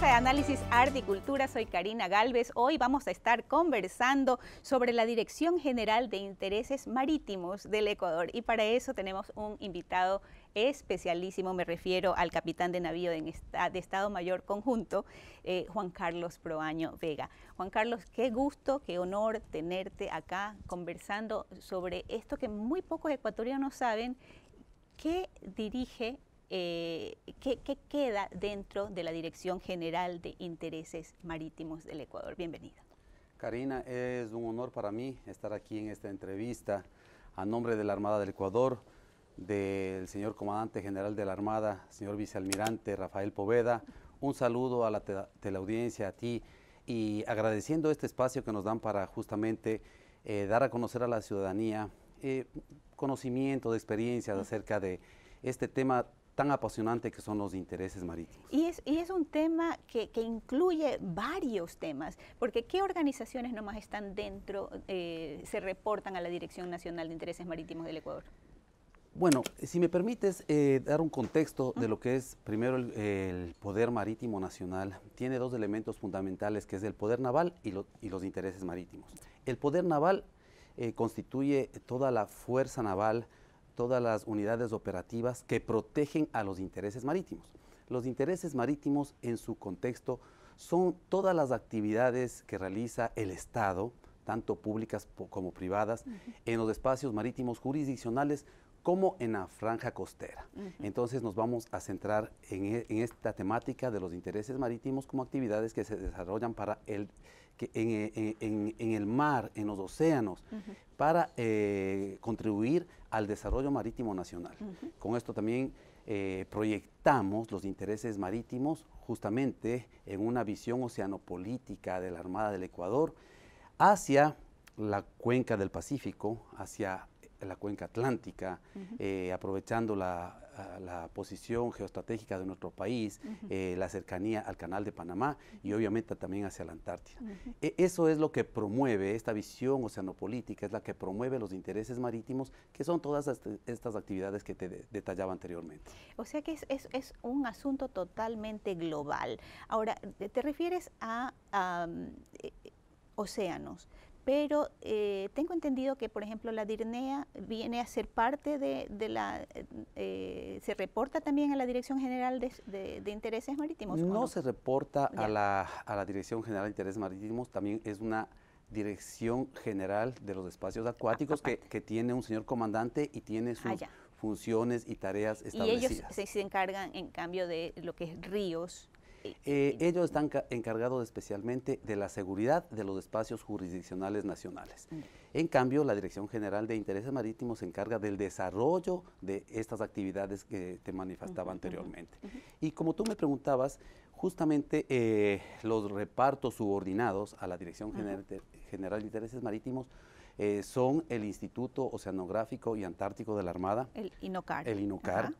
de Análisis Arte y Cultura, soy Karina Galvez. Hoy vamos a estar conversando sobre la Dirección General de Intereses Marítimos del Ecuador y para eso tenemos un invitado especialísimo, me refiero al capitán de navío de, Estado Mayor Conjunto, eh, Juan Carlos Proaño Vega. Juan Carlos, qué gusto, qué honor tenerte acá conversando sobre esto que muy pocos ecuatorianos saben, ¿qué dirige eh, ¿qué, queda dentro de la Dirección General de Intereses Marítimos del Ecuador? Bienvenida. Karina, es un honor para mí estar aquí en esta entrevista a nombre de la Armada del Ecuador, del señor Comandante General de la Armada, señor Vicealmirante Rafael Poveda. Un saludo a la audiencia teleaudiencia, a ti, y agradeciendo este espacio que nos dan para justamente eh, dar a conocer a la ciudadanía eh, conocimiento de experiencias acerca de este tema tan apasionante que son los intereses marítimos. Y es, un tema que, incluye varios temas, porque ¿qué organizaciones nomás están dentro, eh, se reportan a la Dirección Nacional de Intereses Marítimos del Ecuador? Bueno, si me permites eh, dar un contexto de lo que es primero el, poder marítimo nacional, tiene dos elementos fundamentales, que es el poder naval y, los intereses marítimos. El poder naval eh, constituye toda la fuerza naval, todas las unidades operativas que protegen a los intereses marítimos. Los intereses marítimos en su contexto son todas las actividades que realiza el Estado, tanto públicas como privadas, en los espacios marítimos jurisdiccionales como en la franja costera. Entonces nos vamos a centrar en, e, en, esta temática de los intereses marítimos como actividades que se desarrollan para el, eh, en, el mar, en los océanos, para eh, contribuir al desarrollo marítimo nacional. Con esto también eh, proyectamos los intereses marítimos justamente en una visión oceanopolítica de la Armada del Ecuador hacia la cuenca del Pacífico, hacia la cuenca atlántica, eh, aprovechando la, posición geoestratégica de nuestro país, eh, la cercanía al canal de Panamá y obviamente también hacia la Antártida. E, eso es lo que promueve esta visión oceanopolítica, es la que promueve los intereses marítimos, que son todas estas actividades que te detallaba anteriormente. O sea que es, es, un asunto totalmente global. Ahora, te refieres a, eh, océanos, pero eh, tengo entendido que, por ejemplo, la DIRNEA viene a ser parte de, la... Eh, ¿Se reporta también a la Dirección General de, Intereses Marítimos? No, se reporta a la, Dirección General de Intereses Marítimos, también es una Dirección General de los Espacios Acuáticos que, tiene un señor comandante y tiene ah, sus funciones y tareas establecidas. Y ellos se encargan, en cambio, de lo que es ríos, eh, ellos están encargados especialmente de la seguridad de los espacios jurisdiccionales nacionales. Mm. En cambio, la Dirección General de Intereses Marítimos se encarga del desarrollo de estas actividades que te manifestaba anteriormente. Y como tú me preguntabas, justamente eh, los repartos subordinados a la Dirección General, de, Intereses Marítimos eh, son el Instituto Oceanográfico y Antártico de la Armada. El INOCAR. El INOCAR,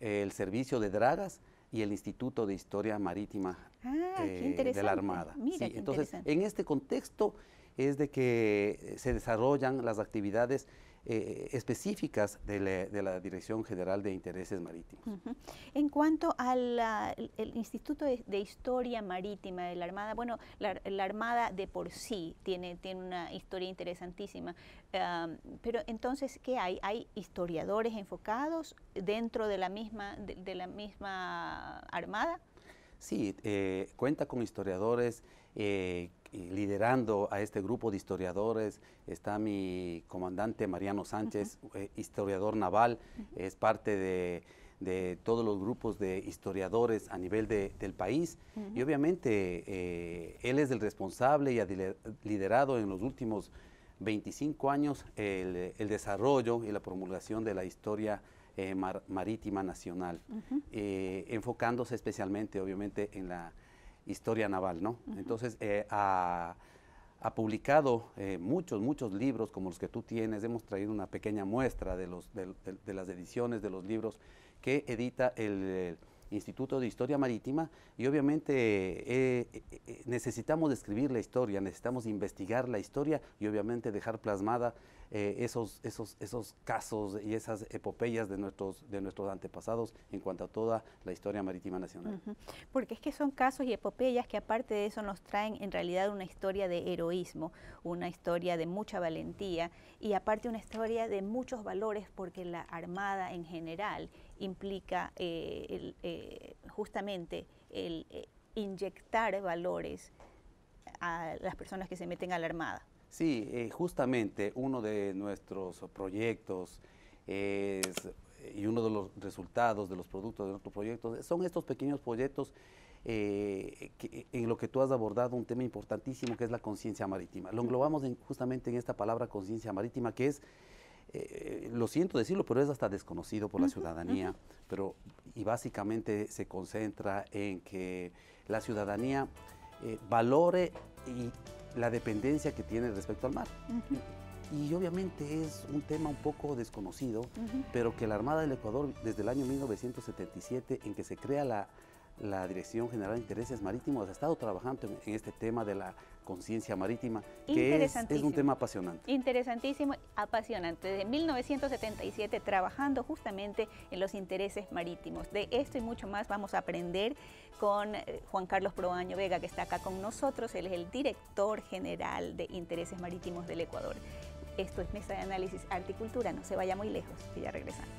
el Servicio de Dragas, y el Instituto de Historia Marítima ah, eh, de la Armada. entonces, en este contexto es de que eh, se desarrollan las actividades eh, específicas de la, Dirección General de Intereses Marítimos. En cuanto al Instituto de, Historia Marítima de la Armada, bueno, la, Armada de por sí tiene, tiene una historia interesantísima, pero entonces, ¿qué hay? ¿Hay historiadores enfocados dentro de la misma, la misma Armada? Sí, eh, cuenta con historiadores eh, liderando a este grupo de historiadores está mi comandante Mariano Sánchez, eh, historiador naval, es parte de, todos los grupos de historiadores a nivel de, del país y obviamente eh, él es el responsable y ha liderado en los últimos 25 años el, desarrollo y la promulgación de la historia eh, marítima nacional, enfocándose especialmente obviamente en la historia naval, ¿no? Entonces, eh, ha publicado eh, muchos, muchos libros como los que tú tienes. Hemos traído una pequeña muestra de, los, las ediciones de los libros que edita el, Instituto de Historia Marítima y obviamente eh, necesitamos describir la historia, necesitamos investigar la historia y obviamente dejar plasmada eh, esos, esos, casos y esas epopeyas de nuestros, de nuestros antepasados en cuanto a toda la historia marítima nacional. Porque es que son casos y epopeyas que aparte de eso nos traen en realidad una historia de heroísmo, una historia de mucha valentía y aparte una historia de muchos valores porque la Armada en general implica eh, eh, justamente el inyectar valores a las personas que se meten a la Armada. Sí, eh, justamente uno de nuestros proyectos y uno de los resultados de los productos de nuestros proyectos son estos pequeños proyectos eh, en lo que tú has abordado un tema importantísimo que es la conciencia marítima. Lo englobamos justamente en esta palabra conciencia marítima que es... Eh, lo siento decirlo, pero es hasta desconocido por la ciudadanía, pero y básicamente se concentra en que la ciudadanía valore y la dependencia que tiene respecto al mar. Y obviamente es un tema un poco desconocido, pero que la Armada del Ecuador, desde el año 1977, en que se crea la, Dirección General de Intereses Marítimos, ha estado trabajando en este tema de la conciencia marítima, que es, un tema apasionante. Interesantísimo, apasionante. Desde 1977 trabajando justamente en los intereses marítimos. De esto y mucho más vamos a aprender con eh, Juan Carlos Proaño Vega, que está acá con nosotros. Él es el director general de Intereses Marítimos del Ecuador. Esto es Mesa de Análisis Articultura. No se vaya muy lejos, que ya regresamos.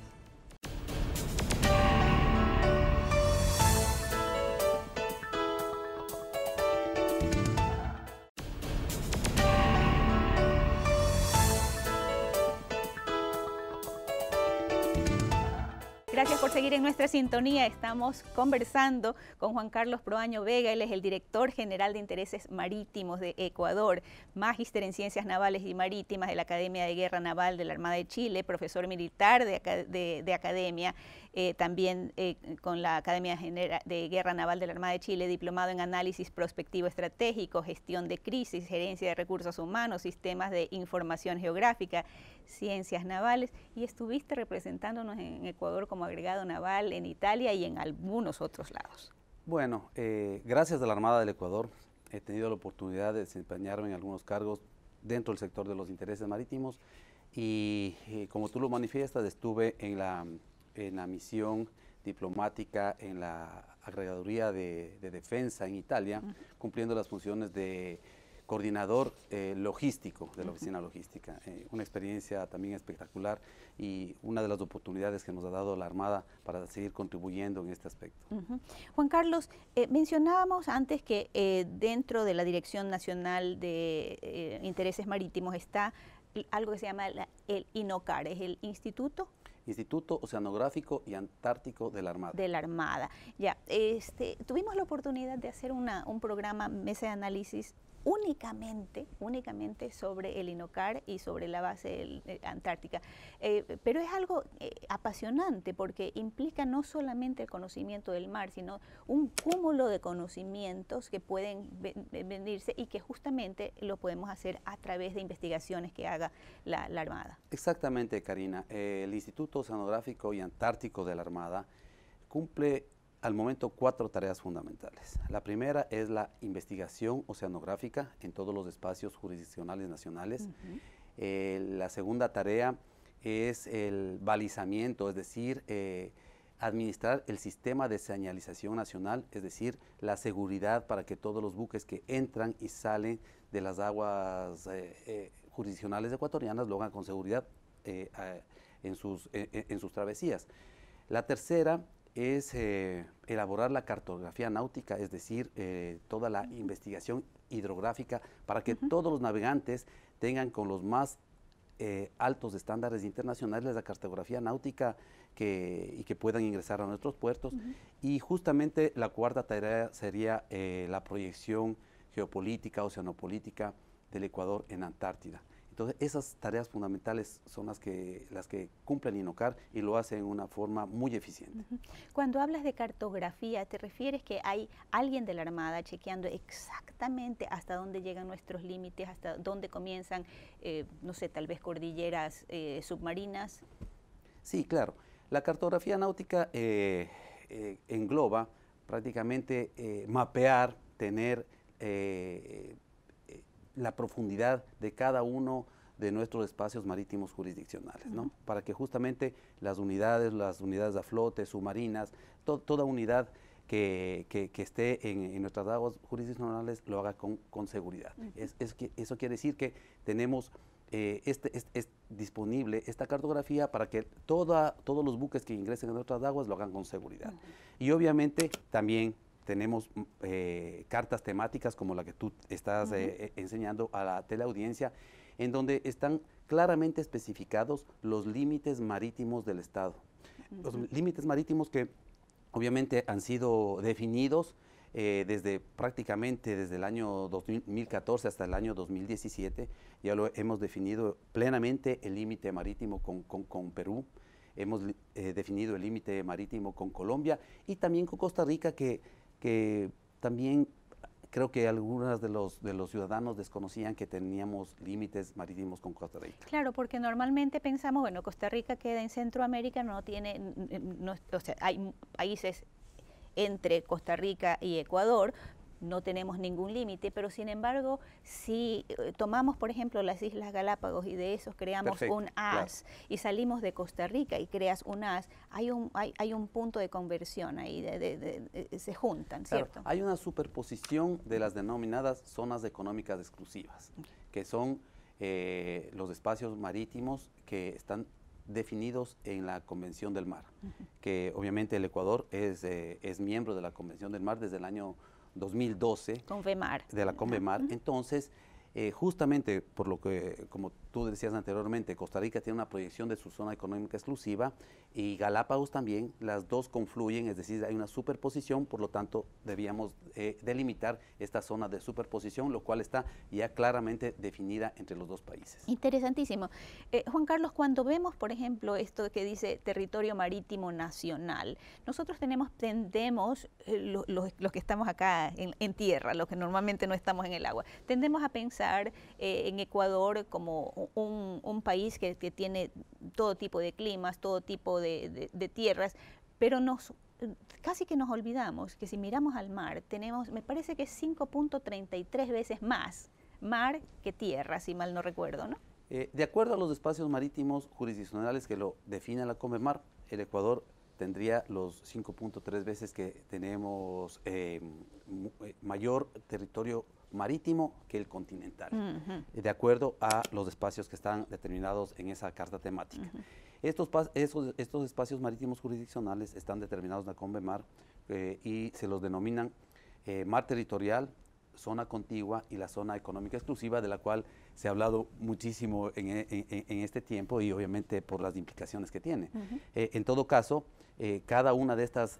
seguir en nuestra sintonía. Estamos conversando con Juan Carlos Proaño Vega. Él es el director general de intereses marítimos de Ecuador, magíster en ciencias navales y marítimas de la Academia de Guerra Naval de la Armada de Chile, profesor militar de, academia, eh, también eh, con la Academia de Guerra Naval de la Armada de Chile, diplomado en análisis prospectivo estratégico, gestión de crisis, gerencia de recursos humanos, sistemas de información geográfica, ciencias navales y estuviste representándonos en Ecuador como agregado naval en Italia y en algunos otros lados. Bueno, eh, gracias a la Armada del Ecuador he tenido la oportunidad de desempeñarme en algunos cargos dentro del sector de los intereses marítimos y, eh, como tú lo manifiestas, estuve en la, en la misión diplomática en la agregaduría de, defensa en Italia, cumpliendo las funciones de coordinador eh, logístico de la oficina logística. Eh, una experiencia también espectacular y una de las oportunidades que nos ha dado la Armada para seguir contribuyendo en este aspecto. Juan Carlos, eh, mencionábamos antes que dentro de la Dirección Nacional de Intereses Marítimos está algo que se llama el INOCAR, es el Instituto Instituto Oceanográfico y Antártico de la Armada. De la Armada. Ya, este, tuvimos la oportunidad de hacer un programa, mesa de análisis únicamente, únicamente sobre el Inocar y sobre la base eh, Antártica. Eh, pero es algo eh, apasionante porque implica no solamente el conocimiento del mar, sino un cúmulo de conocimientos que pueden venirse y que justamente lo podemos hacer a través de investigaciones que haga la, Armada. Exactamente, Karina. el Instituto Oceanográfico y Antártico de la Armada cumple al momento cuatro tareas fundamentales. La primera es la investigación oceanográfica en todos los espacios jurisdiccionales nacionales. Eh, la segunda tarea es el balizamiento, es decir, eh, administrar el sistema de señalización nacional, es decir, la seguridad para que todos los buques que entran y salen de las aguas eh, jurisdiccionales ecuatorianas lo hagan con seguridad en, sus, en sus travesías. La tercera es elaborar la cartografía náutica, es decir, eh, toda la investigación hidrográfica para que todos los navegantes tengan con los más eh, altos estándares internacionales la cartografía náutica y que puedan ingresar a nuestros puertos. Y justamente la cuarta tarea sería eh, la proyección geopolítica, oceanopolítica del Ecuador en Antártida. Entonces, esas tareas fundamentales son las que, las que cumplen INOCAR y lo hacen de una forma muy eficiente. Cuando hablas de cartografía, ¿te refieres que hay alguien de la Armada chequeando exactamente hasta dónde llegan nuestros límites, hasta dónde comienzan, eh, no sé, tal vez cordilleras eh, submarinas? Sí, claro. La cartografía náutica eh, engloba prácticamente mapear, tener la profundidad de cada uno de nuestros espacios marítimos jurisdiccionales, ¿no? Para que justamente las unidades, las unidades a flote, submarinas, toda unidad que, esté en, nuestras aguas jurisdiccionales lo haga con, seguridad. es, que, eso quiere decir que tenemos eh, este, disponible esta cartografía para que toda, todos los buques que ingresen a nuestras aguas lo hagan con seguridad. Y obviamente también tenemos mm, eh, cartas temáticas como la que tú estás eh, enseñando a la teleaudiencia, en donde están claramente especificados los límites marítimos del Estado. Los límites marítimos que obviamente han sido definidos eh, desde prácticamente desde el año 2014 hasta el año 2017, ya lo hemos definido plenamente el límite marítimo con, Perú, hemos definido el límite marítimo con Colombia y también con Costa Rica que que también creo que algunos de los, de los ciudadanos desconocían que teníamos límites marítimos con Costa Rica. Claro, porque normalmente pensamos, bueno, Costa Rica queda en Centroamérica, no tiene, o sea, hay países entre Costa Rica y Ecuador, no tenemos ningún límite, pero sin embargo, si eh, tomamos, por ejemplo, las Islas Galápagos y de esos creamos un AS y salimos de Costa Rica y creas un AS, hay un, hay, hay un punto de conversión ahí, se juntan, ¿cierto? hay una superposición de las denominadas zonas económicas exclusivas, que son eh, los espacios marítimos que están definidos en la Convención del Mar, que obviamente el Ecuador es, eh, es miembro de la Convención del Mar desde el año 2012. De la CONVEMAR, Entonces, eh, justamente por lo que, como Tú decías anteriormente, Costa Rica tiene una proyección de su zona económica exclusiva y Galápagos también, las dos confluyen, es decir, hay una superposición, por lo tanto debíamos eh, delimitar esta zona de superposición, lo cual está ya claramente definida entre los dos países. Interesantísimo. Eh, Juan Carlos, cuando vemos, por ejemplo, esto que dice territorio marítimo nacional, nosotros tenemos, tendemos, eh, los, que estamos acá en, en, tierra, los que normalmente no estamos en el agua, tendemos a pensar en Ecuador como un, país que, tiene todo tipo de climas, todo tipo de, tierras, pero nos casi que nos olvidamos que si miramos al mar tenemos, me parece que es 5.33 veces más mar que tierra, si mal no recuerdo, ¿no? Eh, de acuerdo a los espacios marítimos jurisdiccionales que lo define la Comemar, el Ecuador tendría los 5.3 veces que tenemos eh, eh, mayor territorio marítimo que el continental, de acuerdo a los espacios que están determinados en esa carta temática. estos, estos, espacios marítimos jurisdiccionales están determinados en la CONVEMAR eh, y se los denominan eh, mar territorial, zona contigua y la zona económica exclusiva, de la cual se ha hablado muchísimo en, este tiempo y obviamente por las implicaciones que tiene. Eh, en todo caso, cada una de estas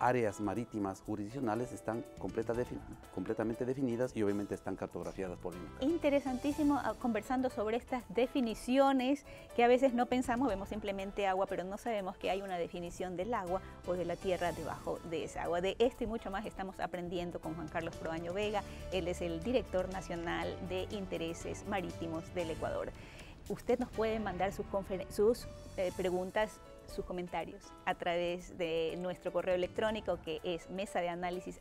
áreas marítimas jurisdiccionales están completamente definidas y obviamente están cartografiadas por mundo. Interesantísimo ah, conversando sobre estas definiciones que a veces no pensamos, vemos simplemente agua, pero no sabemos que hay una definición del agua o de la tierra debajo de esa agua. De esto y mucho más estamos aprendiendo con Juan Carlos Proaño Vega. Él es el director nacional de intereses marítimos del Ecuador usted nos puede mandar sus, sus eh, preguntas sus comentarios a través de nuestro correo electrónico que es mesa de análisis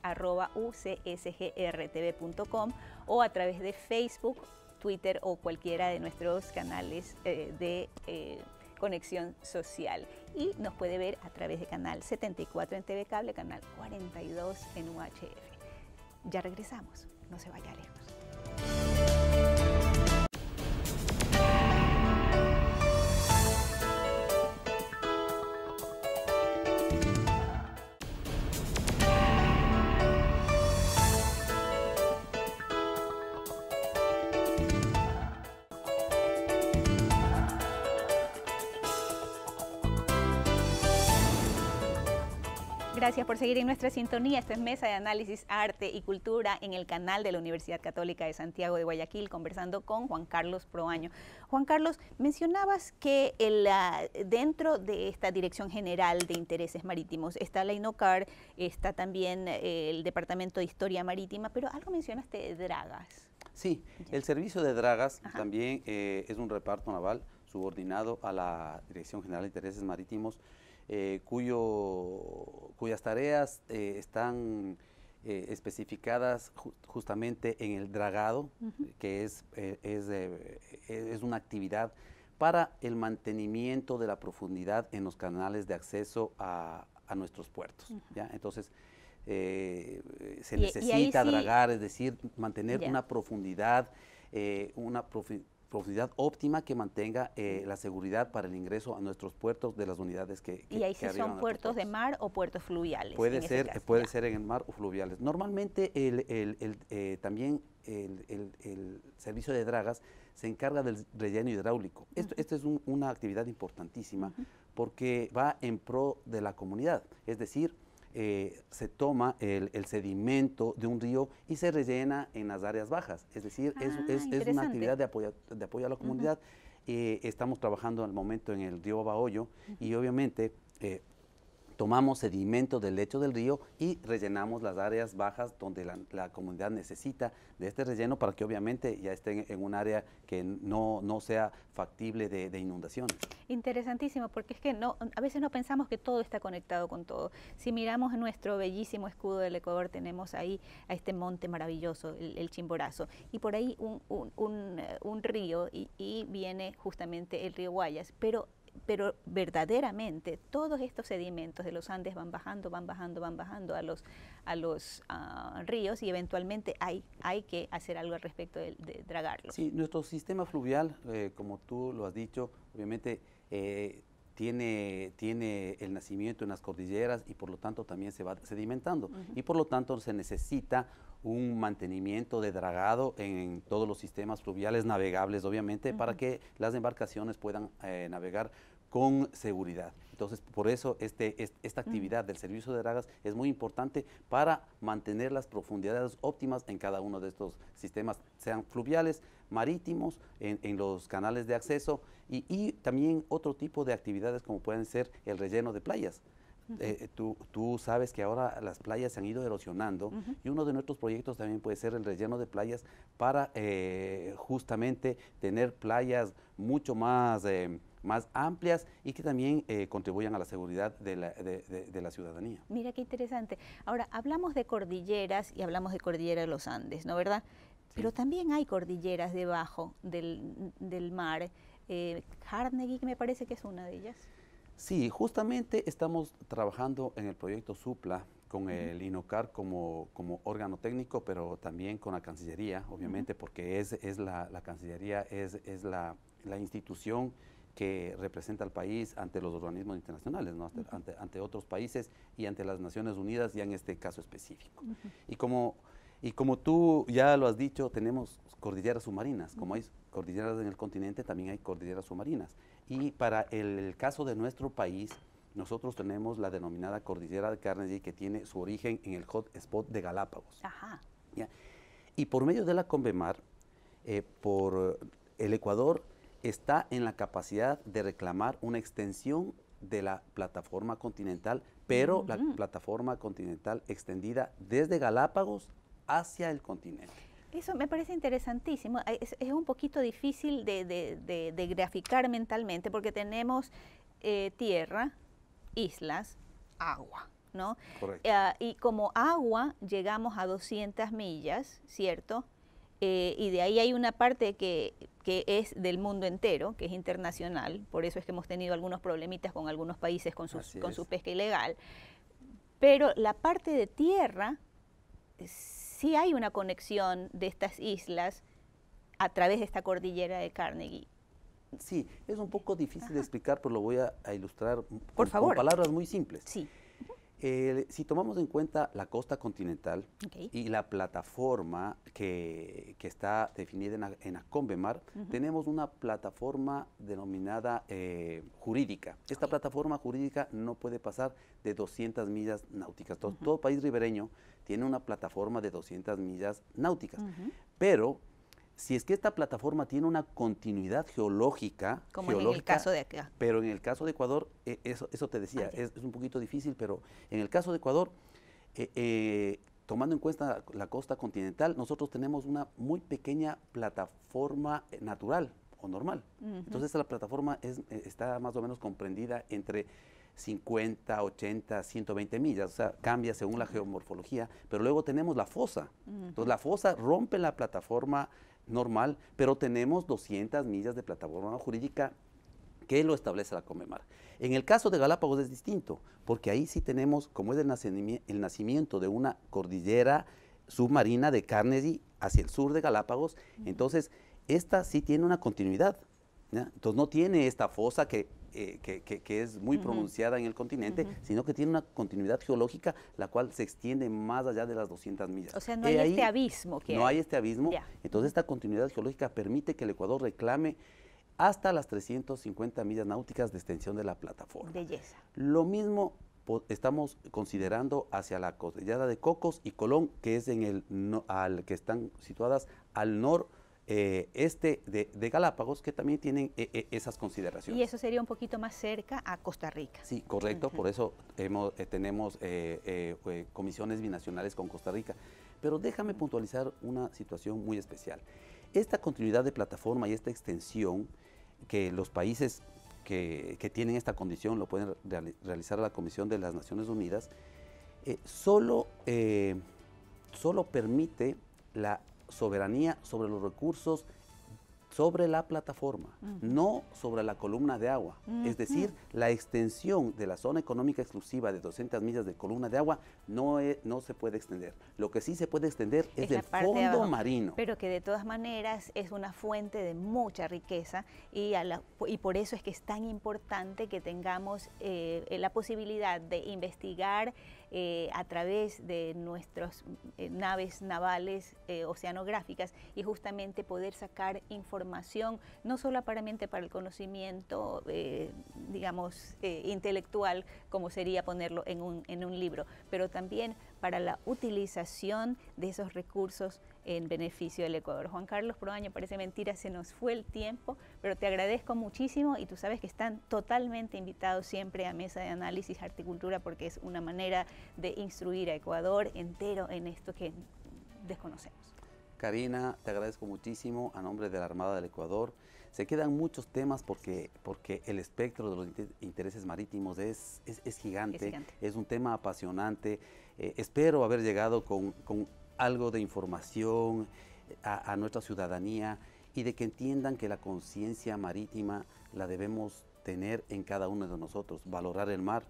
ucsgrtv.com o a través de Facebook, Twitter o cualquiera de nuestros canales eh, de eh, conexión social. Y nos puede ver a través de canal 74 en TV Cable, canal 42 en UHF. Ya regresamos, no se vaya lejos. Gracias por seguir en nuestra sintonía. Esta es Mesa de Análisis Arte y Cultura en el canal de la Universidad Católica de Santiago de Guayaquil, conversando con Juan Carlos Proaño. Juan Carlos, mencionabas que ah, dentro de esta Dirección General de Intereses Marítimos está la INOCAR, está también eh, el Departamento de Historia Marítima, pero algo mencionaste de dragas. Sí, el servicio de dragas también eh, es un reparto naval subordinado a la Dirección General de Intereses Marítimos eh, cuyo, cuyas tareas eh, están eh, especificadas justamente en el dragado, que es, es, una actividad para el mantenimiento de la profundidad en los canales de acceso a, nuestros puertos. ¿ya? Entonces, se necesita dragar, es decir, mantener una profundidad, una profundidad, profundidad óptima que mantenga eh, la seguridad para el ingreso a nuestros puertos de las unidades que, y ahí sí son puertos de mar o puertos fluviales puede ser puede ser en el mar o fluviales normalmente el, el, eh, también el, servicio de dragas se encarga del relleno hidráulico esto, es una actividad importantísima porque va en pro de la comunidad es decir eh, se toma el, sedimento de un río y se rellena en las áreas bajas. Es decir, es, ah, una actividad de apoyo, a la comunidad. Eh, estamos trabajando al momento en el río Baoyo y obviamente eh, tomamos sedimento del lecho del río y rellenamos las áreas bajas donde la, comunidad necesita de este relleno para que obviamente ya estén en un área que no, no sea factible de, de inundaciones. Interesantísimo, porque es que no, a veces no pensamos que todo está conectado con todo. Si miramos nuestro bellísimo escudo del Ecuador, tenemos ahí a este monte maravilloso, el, Chimborazo, y por ahí un, eh, río y, viene justamente el río Guayas, pero pero verdaderamente todos estos sedimentos de los Andes van bajando, van bajando, van bajando a los, a los ah, ríos y eventualmente hay, hay que hacer algo al respecto de, dragarlo. dragarlos. Sí, nuestro sistema fluvial, eh, como tú lo has dicho, obviamente eh, tiene, tiene el nacimiento en las cordilleras y por lo tanto también se va sedimentando y por lo tanto se necesita un mantenimiento de dragado en todos los sistemas fluviales navegables, obviamente, para que las embarcaciones puedan eh, navegar con seguridad. Entonces, por eso este, esta mm. actividad del servicio de dragas es muy importante para mantener las profundidades óptimas en cada uno de estos sistemas, sean fluviales, marítimos, en, los canales de acceso y, también otro tipo de actividades como pueden ser el relleno de playas. Eh, tú, tú, sabes que ahora las playas se han ido erosionando y uno de nuestros proyectos también puede ser el relleno de playas para eh, justamente tener playas mucho más, eh, más amplias y que también contribuyan a la seguridad de la, de, la, ciudadanía. Mira qué interesante. Ahora, hablamos de cordilleras y hablamos de cordillera de los Andes, ¿no verdad? Pero también hay cordilleras debajo del, del mar. Eh, Carnegie me parece que es una de ellas. Sí, justamente estamos trabajando en el proyecto Supla con el INOCAR como, como órgano técnico, pero también con la Cancillería, obviamente, porque es, es la, Cancillería es, es la, la, institución que representa al país ante los organismos internacionales, ante, otros países y ante las Naciones Unidas, ya en este caso específico. Y como y como tú ya lo has dicho, tenemos cordilleras submarinas. Como hay cordilleras en el continente, también hay cordilleras submarinas. Y para el, caso de nuestro país, nosotros tenemos la denominada Cordillera de Carnegie que tiene su origen en el hotspot de Galápagos. Y por medio de la Convemar, eh, por el Ecuador está en la capacidad de reclamar una extensión de la plataforma continental, pero la plataforma continental extendida desde Galápagos hacia el continente. Eso me parece interesantísimo. Es, un poquito difícil de, graficar mentalmente porque tenemos eh, tierra, islas, agua. ¿no? Correcto. Eh, ah, y como agua llegamos a 200 millas, ¿cierto? Eh, y de ahí hay una parte que, es del mundo entero, que es internacional, por eso es que hemos tenido algunos problemitas con algunos países con su pesca ilegal. Pero la parte de tierra sí hay una conexión de estas islas a través de esta cordillera de Carnegie. Sí, es un poco difícil de explicar, pero lo voy a, ilustrar con, con palabras muy simples. Sí. Eh, si tomamos en cuenta la costa continental y la plataforma que, está definida en, la, en tenemos una plataforma denominada eh, jurídica. Esta plataforma jurídica no puede pasar de 200 millas náuticas. Todo, país ribereño tiene una plataforma de 200 millas náuticas, pero si es que esta plataforma tiene una continuidad geológica, como en el caso de acá. Pero en el caso de Ecuador, eh, eso, te decía, ah, es, un poquito difícil, pero en el caso de Ecuador, eh, eh, tomando en cuenta la costa continental, nosotros tenemos una muy pequeña plataforma natural o normal. Entonces la plataforma está más o menos comprendida entre 50, 80, 120 millas, o sea, cambia según la geomorfología, pero luego tenemos la fosa. Entonces la fosa rompe la plataforma normal, pero tenemos 200 millas de plataforma jurídica que lo establece la Comemar. En el caso de Galápagos es distinto, porque ahí sí tenemos, como es el nacimiento, de una cordillera submarina de Carnegie hacia el sur de Galápagos, entonces esta sí tiene una continuidad. Entonces no tiene esta fosa que eh, que, es muy pronunciada en el continente, sino que tiene una continuidad geológica la cual se extiende más allá de las 200 millas. O sea, no hay este abismo. Que no hay, este abismo. Entonces, esta continuidad geológica permite que el Ecuador reclame hasta las 350 millas náuticas de extensión de la plataforma. Belleza. Lo mismo estamos considerando hacia la cordillera de Cocos y Colón, que es en el al que están situadas al norte eh, este de, Galápagos que también tienen eh, eh, esas consideraciones. Y eso sería un poquito más cerca a Costa Rica. Sí, correcto, por eso hemos, tenemos comisiones binacionales con Costa Rica. Pero déjame puntualizar una situación muy especial. Esta continuidad de plataforma y esta extensión que los países que, tienen esta condición lo pueden realizar a la Comisión de las Naciones Unidas, solo, solo permite la soberanía sobre los recursos sobre la plataforma, no sobre la columna de agua. Es decir, la extensión de la zona económica exclusiva de 200 millas de columna de agua no, e, no se puede extender. Lo que sí se puede extender es, el fondo marino. Pero que de todas maneras es una fuente de mucha riqueza y, y por eso es que es tan importante que tengamos eh, la posibilidad de investigar eh, a través de nuestras eh, naves navales eh, oceanográficas y justamente poder sacar información no solamente para el conocimiento, digamos, intelectual, como sería ponerlo en un, en un libro, pero también para la utilización de esos recursos en beneficio del Ecuador. Juan Carlos Proaño, parece mentira, se nos fue el tiempo, pero te agradezco muchísimo y tú sabes que están totalmente invitados siempre a Mesa de Análisis Articultura porque es una manera de instruir a Ecuador entero en esto que desconocemos. Karina, te agradezco muchísimo a nombre de la Armada del Ecuador. Se quedan muchos temas porque, el espectro de los intereses marítimos es, gigante, es un tema apasionante. Eh, espero haber llegado con, algo de información eh, a, nuestra ciudadanía y de que entiendan que la conciencia marítima la debemos tener en cada uno de nosotros, valorar el mar,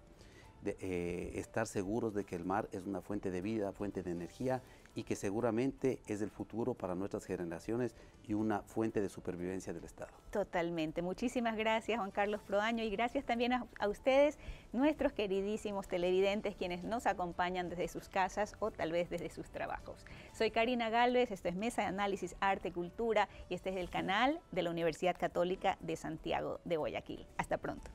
eh, estar seguros de que el mar es una fuente de vida, fuente de energía y que seguramente es el futuro para nuestras generaciones y una fuente de supervivencia del Estado. Totalmente. Muchísimas gracias, Juan Carlos Proaño, y gracias también a, ustedes, nuestros queridísimos televidentes, quienes nos acompañan desde sus casas o tal vez desde sus trabajos. Soy Karina Galvez, esto es Mesa de Análisis Arte, Cultura, y este es el canal de la Universidad Católica de Santiago de Guayaquil. Hasta pronto.